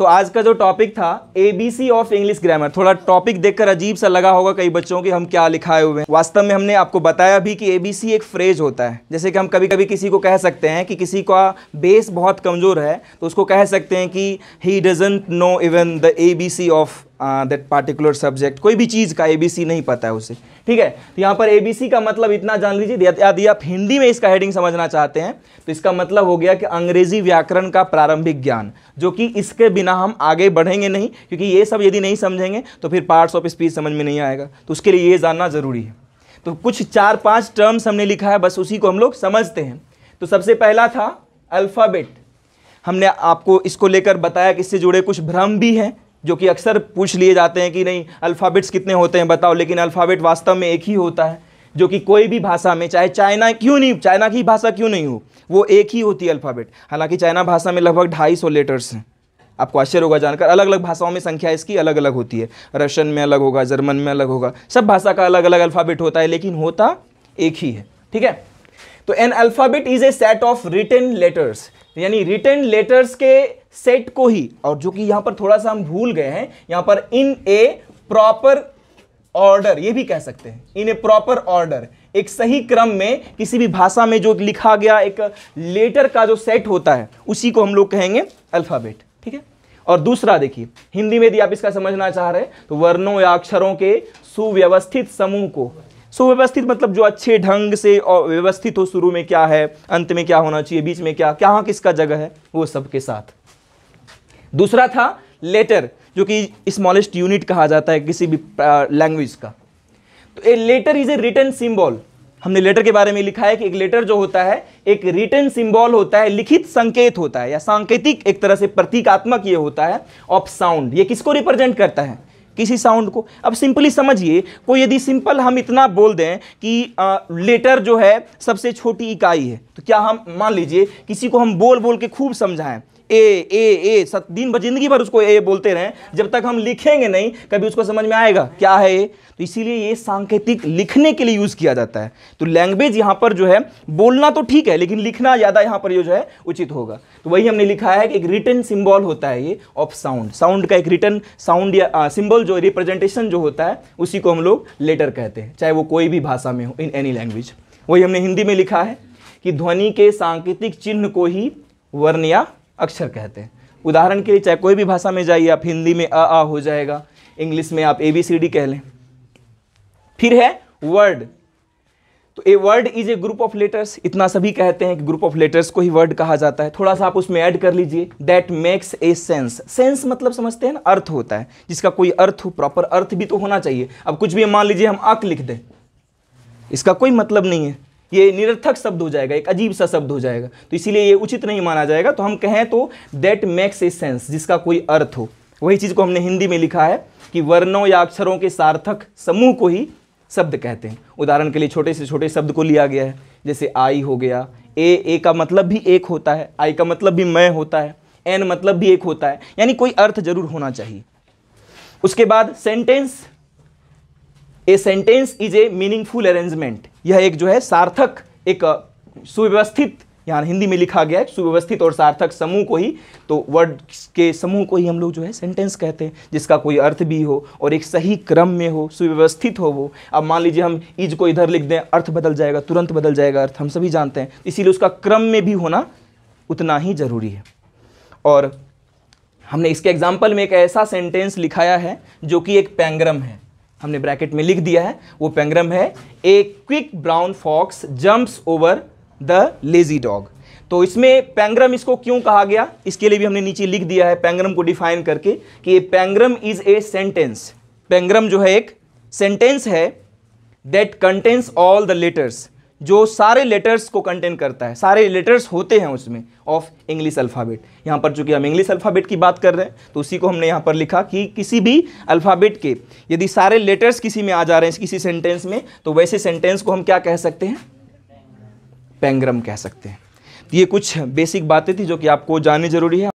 तो आज का जो टॉपिक था एबीसी ऑफ इंग्लिश ग्रामर थोड़ा टॉपिक देखकर अजीब सा लगा होगा कई बच्चों की हम क्या लिखाए हुए हैं वास्तव में हमने आपको बताया भी कि एबीसी एक फ्रेज होता है जैसे कि हम कभी कभी किसी को कह सकते हैं कि किसी का बेस बहुत कमज़ोर है तो उसको कह सकते हैं कि he doesn't know even the A B C of that particular subject कोई भी चीज़ का एबीसी नहीं पता है उसे ठीक है तो यहाँ पर एबीसी का मतलब इतना जान लीजिए यदि आप हिंदी में इसका हेडिंग समझना चाहते हैं तो इसका मतलब हो गया कि अंग्रेजी व्याकरण का प्रारंभिक ज्ञान जो कि इसके बिना हम आगे बढ़ेंगे नहीं क्योंकि ये सब यदि नहीं समझेंगे तो फिर पार्ट्स ऑफ स्पीच समझ में नहीं आएगा तो उसके लिए ये जानना ज़रूरी है तो कुछ चार पाँच टर्म्स हमने लिखा है बस उसी को हम लोग समझते हैं तो सबसे पहला था अल्फ़ाबेट हमने आपको इसको लेकर बताया कि इससे जुड़े कुछ भ्रम भी हैं जो कि अक्सर पूछ लिए जाते हैं कि नहीं अल्फ़ाबेट्स कितने होते हैं बताओ लेकिन अल्फ़ाबेट वास्तव में एक ही होता है जो कि कोई भी भाषा में चाहे चाइना क्यों नहीं चाइना की भाषा क्यों नहीं हो वो एक ही होती है अल्फ़ाबेट हालांकि चाइना भाषा में लगभग ढाई सौ लेटर्स हैं आपको आश्चर्य होगा जानकर अलग अलग भाषाओं में संख्या इसकी अलग अलग होती है रशियन में अलग होगा जर्मन में अलग होगा सब भाषा का अलग अलग अल्फ़ाबेट होता है लेकिन होता एक ही है ठीक है तो an alphabet is a set of written letters यानी रिटर्न लेटर्स के सेट को ही और जो कि यहां पर थोड़ा सा हम भूल गए हैं यहां पर इन ए प्रॉपर ऑर्डर ये भी कह सकते हैं इन ए प्रॉपर ऑर्डर एक सही क्रम में किसी भी भाषा में जो लिखा गया एक लेटर का जो सेट होता है उसी को हम लोग कहेंगे अल्फ़ाबेट ठीक है और दूसरा देखिए हिंदी में यदि आप इसका समझना चाह रहे हैं तो वर्णों या अक्षरों के सुव्यवस्थित समूह को सुव्यवस्थित मतलब जो अच्छे ढंग से और व्यवस्थित हो शुरू में क्या है अंत में क्या होना चाहिए बीच में क्या क्या किसका जगह है वो सबके साथ दूसरा था लेटर जो कि स्मॉलेस्ट यूनिट कहा जाता है किसी भी लैंग्वेज का तो a letter is a written symbol हमने लेटर के बारे में लिखा है कि एक लेटर जो होता है एक रिटर्न सिंबल होता है लिखित संकेत होता है या सांकेतिक एक तरह से प्रतीकात्मक ये होता है ऑफ साउंड ये किसको रिप्रेजेंट करता है किसी साउंड को अब सिंपली समझिए कोई यदि सिंपल हम इतना बोल दें कि आ, लेटर जो है सबसे छोटी इकाई है तो क्या हम मान लीजिए किसी को हम बोल बोल के खूब समझाएं ए ए ए सत दिन भर जिंदगी भर उसको ए बोलते रहें जब तक हम लिखेंगे नहीं कभी उसको समझ में आएगा क्या है ए तो इसीलिए ये सांकेतिक लिखने के लिए यूज़ किया जाता है तो लैंग्वेज यहाँ पर जो है बोलना तो ठीक है लेकिन लिखना ज़्यादा यहाँ पर ये जो है उचित होगा तो वही हमने लिखा है कि एक रिटर्न सिम्बॉल होता है ये ऑफ साउंड साउंड का एक रिटर्न साउंड या सिम्बॉल जो रिप्रेजेंटेशन जो होता है उसी को हम लोग लेटर कहते हैं चाहे वो कोई भी भाषा में हो इन एनी लैंग्वेज वही हमने हिंदी में लिखा है कि ध्वनि के सांकेतिक चिन्ह को ही वर्ण या अक्षर कहते हैं उदाहरण के लिए चाहे कोई भी भाषा में जाइए आप हिंदी में अ आ हो जाएगा इंग्लिश में आप ए बी सी डी कह लें फिर है वर्ड तो a word is a group of letters इतना सभी कहते हैं कि ग्रुप ऑफ लेटर्स को ही वर्ड कहा जाता है थोड़ा सा आप उसमें ऐड कर लीजिए that makes a sense sense मतलब समझते हैं ना अर्थ होता है जिसका कोई अर्थ हो प्रॉपर अर्थ भी तो होना चाहिए अब कुछ भी मान लीजिए हम आँख लिख दें इसका कोई मतलब नहीं है ये निरर्थक शब्द हो जाएगा एक अजीब सा शब्द हो जाएगा तो इसीलिए ये उचित नहीं माना जाएगा तो हम कहें तो दैट मेक्स ए सेंस जिसका कोई अर्थ हो वही चीज़ को हमने हिंदी में लिखा है कि वर्णों या अक्षरों के सार्थक समूह को ही शब्द कहते हैं उदाहरण के लिए छोटे से छोटे शब्द को लिया गया है जैसे आई हो गया ए ए का मतलब भी एक होता है आई का मतलब भी मैं होता है एन मतलब भी एक होता है यानी कोई अर्थ जरूर होना चाहिए उसके बाद sentence a sentence is a meaningful arrangement यह एक जो है सार्थक एक सुव्यवस्थित यहाँ हिंदी में लिखा गया है सुव्यवस्थित और सार्थक समूह को ही तो वर्ड के समूह को ही हम लोग जो है सेंटेंस कहते हैं जिसका कोई अर्थ भी हो और एक सही क्रम में हो सुव्यवस्थित हो वो अब मान लीजिए हम ईज को इधर लिख दें अर्थ बदल जाएगा तुरंत बदल जाएगा अर्थ हम सभी जानते हैं इसीलिए उसका क्रम में भी होना उतना ही ज़रूरी है और हमने इसके एग्जाम्पल में एक ऐसा सेंटेंस लिखाया है जो कि एक पैंग्रम है हमने ब्रैकेट में लिख दिया है वो पैंग्रम है a quick brown fox jumps over the lazy dog तो इसमें पैंग्रम इसको क्यों कहा गया इसके लिए भी हमने नीचे लिख दिया है पैंग्रम को डिफाइन करके कि पैंग्रम इज ए सेंटेंस पैंग्रम जो है एक सेंटेंस है that contains all the letters जो सारे लेटर्स को कंटेन करता है सारे लेटर्स होते हैं उसमें ऑफ इंग्लिश अल्फ़ाबेट यहाँ पर चूंकि हम इंग्लिश अल्फ़ाबेट की बात कर रहे हैं तो उसी को हमने यहाँ पर लिखा कि किसी भी अल्फ़ाबेट के यदि सारे लेटर्स किसी में आ जा रहे हैं किसी सेंटेंस में तो वैसे सेंटेंस को हम क्या कह सकते हैं पेंग्रम कह सकते हैं ये कुछ बेसिक बातें थी जो कि आपको जाननी ज़रूरी है